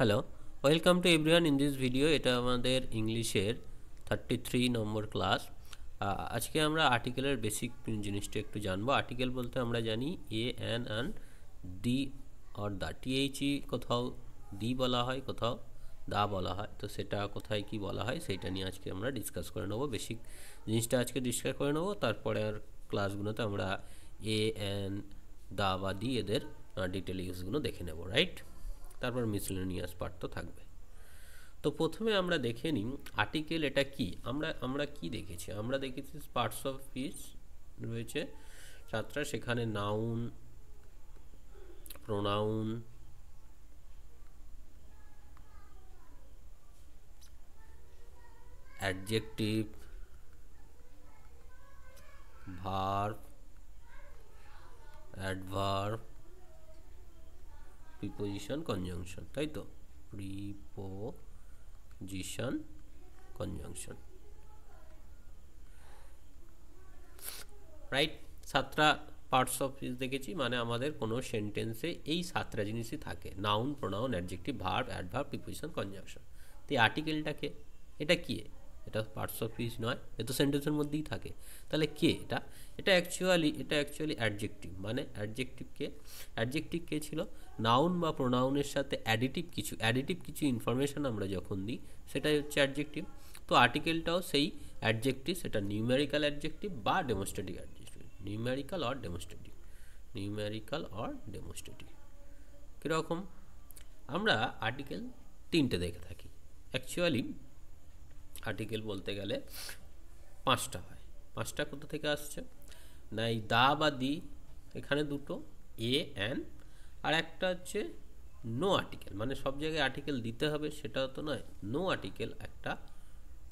hello welcome to everyone in this video এটা আমাদের ইংলিশের থার্টি থ্রি নম্বর ক্লাস আজকে আমরা আর্টিকেলের বেসিক জিনিসটা একটু জানবো আর্টিকেল বলতে আমরা জানি a an an the or the T H E কোথাও দি বলা হয় কোথাও দা বলা হয় তো সেটা কোথায় কি বলা হয় সেটা নিয়ে আজকে আমরা ডিসকাস করে নেবো বেসিক জিনিসটা আজকে ডিসকাস করে নেবো তারপরে আর ক্লাসগুলোতে আমরা এ অ্যান দা বা দি এদের ডিটেলিংসগুলো দেখে নেবো রাইট তারপর মিসলেনিয়াস পার্ট তো থাকবে তো প্রথমে আমরা দেখে নিই আর্টিকেল এটা কি আমরা আমরা কি দেখেছি আমরা দেখেছি পার্টস অফ স্পিচ রয়েছে সাতটা সেখানে noun pronoun adjective verb adverb preposition conjunction তাই তো প্রিপোজিশন কনজাংশন রাইট সাতটা পার্টস অফ দেখেছি মানে আমাদের কোনো সেন্টেন্সে এই সাতটা জিনিসই থাকে noun pronoun adjective verb adverb preposition conjunction তো এই আর্টিকেলটাকে এটা কী এটা পার্টস অফ স্পিচ নয় এ তো সেন্টেন্সের মধ্যেই থাকে তাহলে কে এটা এটা অ্যাকচুয়ালি এটা অ্যাকচুয়ালি অ্যাডজেক্টিভ মানে অ্যাডজেক্টিভ কে অ্যাডজেক্টিভ কে ছিল নাউন বা প্রোনাউনের সাথে অ্যাডিটিভ কিছু অ্যাডিটিভ কিছু ইনফরমেশন আমরা যখন দিই সেটাই হচ্ছে অ্যাডজেক্টিভ তো আর্টিকেলটাও সেই অ্যাডজেক্টিভ সেটা নিউমেরিক্যাল অ্যাডজেক্টিভ বা demonstrative adjective numerical or demonstrative numerical or demonstrative কীরকম আমরা আর্টিকেল তিনটে দেখে থাকি অ্যাকচুয়ালি আর্টিকেল বলতে গেলে পাঁচটা হয় পাঁচটা কোথা থেকে আসছে না এই দা বা দি এখানে দুটো এ অ্যান আর একটা হচ্ছে নো আর্টিকেল মানে সব জায়গায় আর্টিকেল দিতে হবে সেটা তো নয় নো আর্টিকেল একটা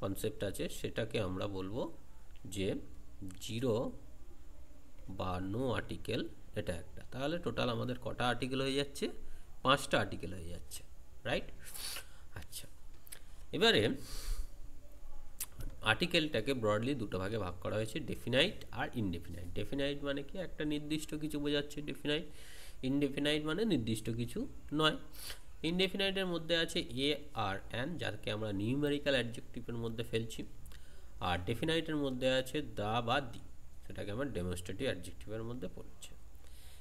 কনসেপ্ট আছে সেটাকে আমরা বলবো যে জিরো বা নো আর্টিকেল এটা একটা তাহলে টোটাল আমাদের কটা আর্টিকেল হয়ে যাচ্ছে পাঁচটা আর্টিকেল হয়ে যাচ্ছে রাইট আচ্ছা এবারে আর্টিকেলটাকে ব্রডলি দুটো ভাগে ভাগ করা হয়েছে ডেফিনাইট আর ইনডেফিনাইট ডেফিনাইট মানে কি একটা নির্দিষ্ট কিছু বোঝাচ্ছে ডেফিনাইট ইনডেফিনাইট মানে নির্দিষ্ট কিছু নয় ইনডেফিনাইটের মধ্যে আছে এ আর অ্যান যাকে আমরা নিউমেরিক্যাল অ্যাডজেক্টিভের মধ্যে ফেলছি আর ডেফিনাইটের মধ্যে আছে দা বা দি সেটাকে আমরা ডেমনস্ট্রেটিভ অ্যাডজেক্টিভের মধ্যে পড়ছে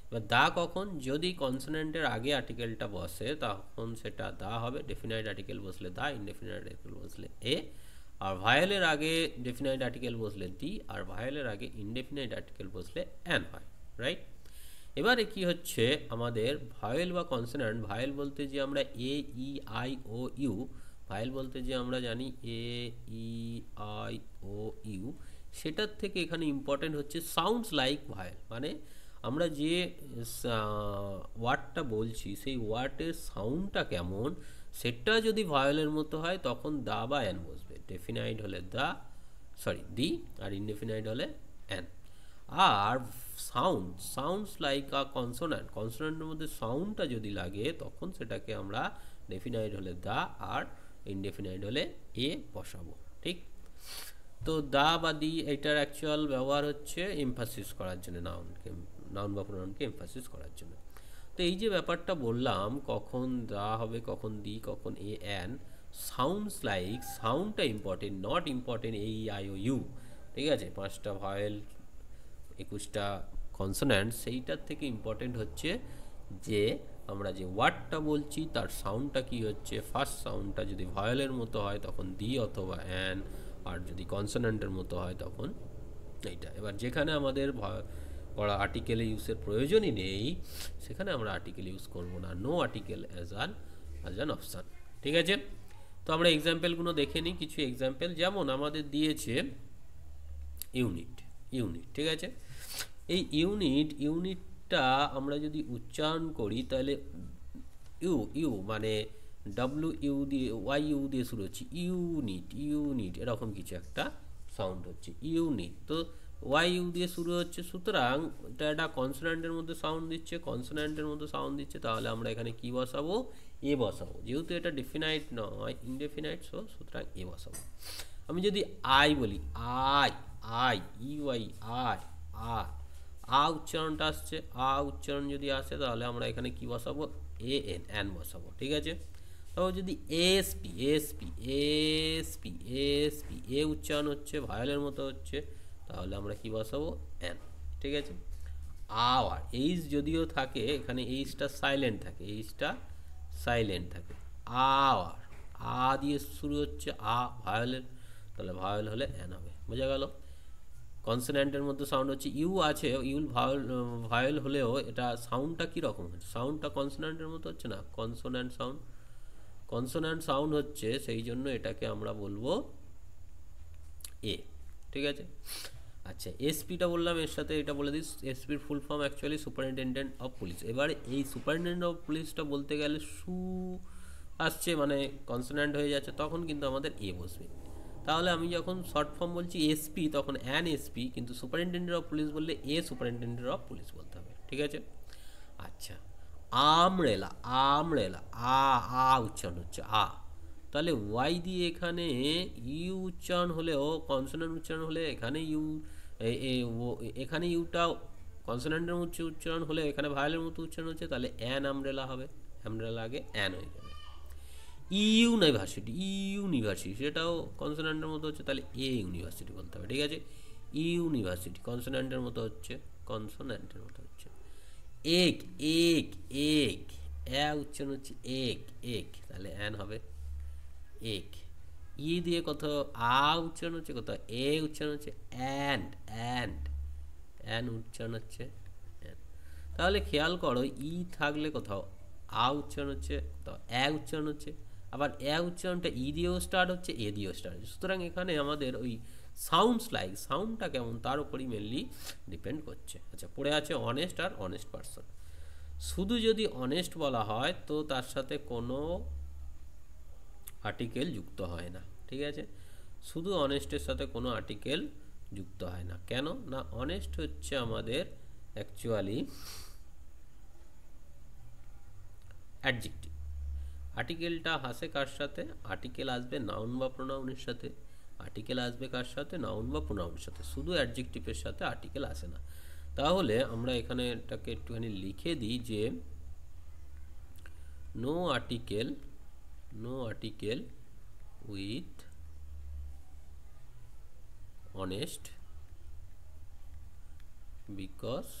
এবার দা কখন যদি কনসোনেন্টের আগে আর্টিকেলটা বসে তখন সেটা দা হবে ডেফিনাইট আর্টিকেল বসলে দা ইনডেফিনাইট আর্টিকেল বসলে এ আর ভায়ালের আগে ডেফিনাইট আর্টিকেল বসলে দি আর ভায়ালের আগে ইনডেফিনাইট আর্টিকেল বসলে অ্যান হয় রাইট এবারে কি হচ্ছে আমাদের ভায়েল বা কনসোনেন্ট ভায়েল বলতে যে আমরা A E I O U vowel বলতে যে আমরা জানি এ ই আই ও ইউ সেটার থেকে এখানে ইম্পর্টেন্ট হচ্ছে সাউন্ডস লাইক ভায়েল মানে আমরা যে ওয়ার্ডটা বলছি সেই ওয়ার্ডের সাউন্ডটা কেমন সেটা যদি ভায়োলের মতো হয় তখন দা বা অ্যান বসবে ডেফিনাইট হলে দ্য সরি দি আর ইনডেফিনাইট হলে অ্যান আর sound sounds like a consonant কনসোনান্টের মধ্যে সাউন্ডটা যদি লাগে তখন সেটাকে আমরা ডেফিনাইট হলে দা আর ইনডেফিনাইট হলে এ বসাবো ঠিক তো দা বা দি এটার অ্যাকচুয়াল ব্যবহার হচ্ছে এমফাসিস করার জন্য নাউনকে নাউন বা প্রোনাউনকে এমফাসিস করার জন্য তো এই যে ব্যাপারটা বললাম কখন দা হবে কখন দি কখন এ অ্যান সাউন্ডস লাইক সাউন্ডটা ইম্পর্টেন্ট নট ইম্পর্টেন্ট এই আই ও ইউ ঠিক আছে পাঁচটা ভয়েল একুশটা কনসোন্যান্ট সেইটার থেকে ইম্পর্টেন্ট হচ্ছে যে আমরা যে ওয়ার্ডটা বলছি তার সাউন্ডটা কি হচ্ছে ফার্স্ট সাউন্ডটা যদি ভয়েলের মতো হয় তখন দি অথবা অ্যান আর যদি কনসোনেন্টের মতো হয় তখন এইটা এবার যেখানে আমাদের করা আর্টিকেল ইউজের প্রয়োজনই নেই সেখানে আমরা আর্টিকেল ইউজ করব না no article as an as an option ঠিক আছে তো আমরা এক্সাম্পলগুলো দেখে নিই কিছু এক্সাম্পল যেমন আমাদের দিয়েছে ইউনিট ইউনিট ঠিক আছে এই ইউনিট ইউনিটটা আমরা যদি উচ্চারণ করি তাহলে ইউ ইউ মানে ডাব্লু ইউ দিয়ে ওয়াই ইউ দিয়ে শুরু হচ্ছে ইউনিট ইউনিট এরকম কিছু একটা সাউন্ড হচ্ছে ইউনিট তো ওয়াই ইউ দিয়ে শুরু হচ্ছে সুতরাং এটা একটা কনসোনান্টের মধ্যে সাউন্ড দিচ্ছে কনসোনান্টের মধ্যে সাউন্ড দিচ্ছে তাহলে আমরা এখানে কি বসাবো এ বসাবো যেহেতু এটা ডিফিনাইট নয় ইনডেফিনাইট সো সুতরাং এ বসাবো আমি যদি আই বলি I I E Y I আ আ উচ্চারণটা আসছে আ উচ্চারণ যদি আসে তাহলে আমরা এখানে কি বসাবো এ এন এন বসাবো ঠিক আছে তারপর যদি এসপি এসপি এসপি এসপি এ উচ্চারণ হচ্ছে ভায়োলের মতো হচ্ছে তাহলে আমরা কি বসাবো অ্যান ঠিক আছে আওয়ার এইচ যদিও থাকে এখানে এইচটা সাইলেন্ট থাকে এইচটা সাইলেন্ট থাকে আওয়ার আ দিয়ে শুরু হচ্ছে আ ভায়োলের তাহলে ভায়োল হলে অ্যান হবে বোঝা গেল কনসোনেন্টের মধ্যে সাউন্ড হচ্ছে ইউ আছে ইউল ভায়োল ভায়োল হলেও এটা সাউন্ডটা কীরকম হচ্ছে সাউন্ডটা কনসোনেন্টের মতো হচ্ছে না কনসোনেন্ট সাউন্ড কনসোনেন্ট সাউন্ড হচ্ছে সেই জন্য এটাকে আমরা বলবো এ ঠিক আছে আচ্ছা এসপিটা বললাম এর সাথে এটা বলে দিই এসপির full form actually superintendent of police এবার এই সুপারিনটেন্ডেন্ট অফ পুলিশটা বলতে গেলে সু আসছে মানে কনসোনেন্ট হয়ে যাচ্ছে তখন কিন্তু আমাদের এ বসবে তাহলে আমি যখন শর্ট ফর্ম বলছি এসপি তখন অ্যান এসপি কিন্তু সুপারিনটেন্ডেন্ট অফ পুলিশ বললে এ সুপারিনটেন্ডেন্ট অফ পুলিশ বলতে হবে ঠিক আছে আচ্ছা আমরেলা আমরেলা আ আ উচ্চারণ হচ্ছে আ তাহলে ওয়াই দিয়ে এখানে ইউ উচ্চারণ হলেও কনসোনেন্ট উচ্চারণ হলে এখানে ইউ এখানে ইউটা কনসোনেন্টের মধ্যে উচ্চারণ হলে এখানে ভায়ালের মতো উচ্চারণ হচ্ছে তাহলে অ্যান আমরেলা হবে আমরেলা আগে অ্যান হয়ে যাবে ইউ ইউনিভার্সিটি ইউনিভার্সিটি সেটাও কনসোনেন্টের মতো হচ্ছে তাহলে এ ইউনিভার্সিটি বলতে হবে ঠিক আছে ইউনিভার্সিটি কনসোনেন্টের মতো হচ্ছে কনসোনেন্টের মতো হচ্ছে এক এক এক অ্যা উচ্চারণ হচ্ছে এক এক তাহলে অ্যান হবে এক ই দিয়ে কত আ উচ্চারণ হচ্ছে কত এ উচ্চারণ হচ্ছে অ্যান্ড অ্যান্ড অ্যান উচ্চারণ হচ্ছে তাহলে খেয়াল করো ই থাকলে কোথাও আ উচ্চারণ হচ্ছে কোথাও এ উচ্চারণ হচ্ছে আবার এ উচ্চারণটা ই দিয়েও স্টার্ট হচ্ছে এ দিয়েও স্টার্ট হচ্ছে সুতরাং এখানে আমাদের ওই সাউন্ডস লাইক সাউন্ডটা কেমন তার উপরই মেনলি ডিপেন্ড করছে আচ্ছা পড়ে আছে অনেস্ট আর অনেস্ট পারসন শুধু যদি অনেস্ট বলা হয় তো তার সাথে কোনো আর্টিকেল যুক্ত হয় না ঠিক আছে শুধু অনেস্টের সাথে কোনো আর্টিকেল যুক্ত হয় না কেন না অনেস্ট হচ্ছে আমাদের অ্যাকচুয়ালি অ্যাডজেক্টিভ আর্টিকেলটা হাসে কার সাথে আর্টিকেল আসবে নাউন বা প্রোনাউনের সাথে আর্টিকেল আসবে কার সাথে নাউন বা প্রোনাউনের সাথে শুধু অ্যাডজেক্টিভের সাথে আর্টিকেল আসে না তাহলে আমরা এখানে এটাকে একটুখানি লিখে দিই যে no article no article with honest because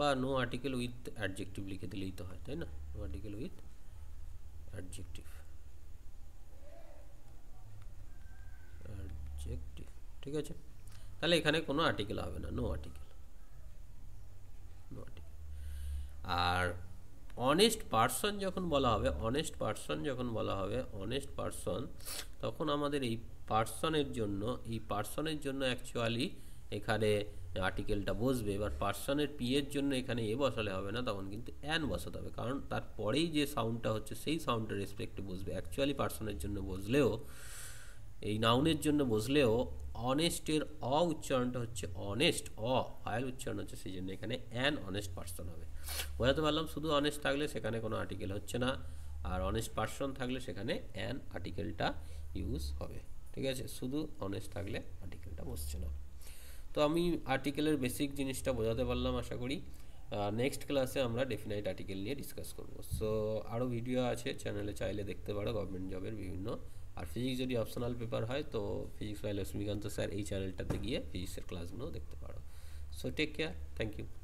বা নো আর্টিকেল উইথ অ্যাডজেক্টিভ লিখে দিলেই তো হয় তাই না no article with adjective adjective ঠিক আছে তাহলে এখানে কোনো আর্টিকেল হবে না নো আর্টিকেল নো আর্টিকেল আর অনেস্ট পার্সন যখন বলা হবে অনেস্ট পার্সন যখন বলা হবে অনেস্ট পার্সন তখন আমাদের এই পার্সনের জন্য এই পার্সনের জন্য অ্যাকচুয়ালি এখানে আর্টিকেলটা বসবে এবার পার্সনের পি এর জন্য এখানে এ বসালে হবে না তখন কিন্তু অ্যান বসাতে হবে কারণ তারপরেই যে সাউন্ডটা হচ্ছে সেই সাউন্ডের রেসপেক্টে বসবে অ্যাকচুয়ালি পার্সনের জন্য বসলেও এই নাউনের জন্য বসলেও অনেস্টের অ উচ্চারণটা হচ্ছে অনেস্ট অ অয়েল উচ্চারণ হচ্ছে সেই জন্য এখানে অ্যান অনেস্ট পার্সন হবে বোঝাতে পারলাম শুধু অনেস্ট থাকলে সেখানে কোনো আর্টিকেল হচ্ছে না আর অনেস্ট পার্সন থাকলে সেখানে অ্যান আর্টিকেলটা ইউজ হবে ঠিক আছে শুধু অনেস্ট থাকলে আর্টিকেলটা বসছে না তো আমি আর্টিকেলের বেসিক জিনিসটা বোঝাতে পারলাম আশা করি নেক্সট ক্লাসে আমরা ডেফিনাইট আর্টিকেল নিয়ে ডিসকাস করব সো আরও ভিডিও আছে চ্যানেলে চাইলে দেখতে পারো গভর্নমেন্ট জবের বিভিন্ন আর ফিজিক্স যদি অপশনাল পেপার হয় তো ফিজিক্স বাই লক্ষ্মীকান্ত স্যার এই চ্যানেলটাতে গিয়ে ফিজিক্সের ক্লাসগুলো দেখতে পারো so take care thank you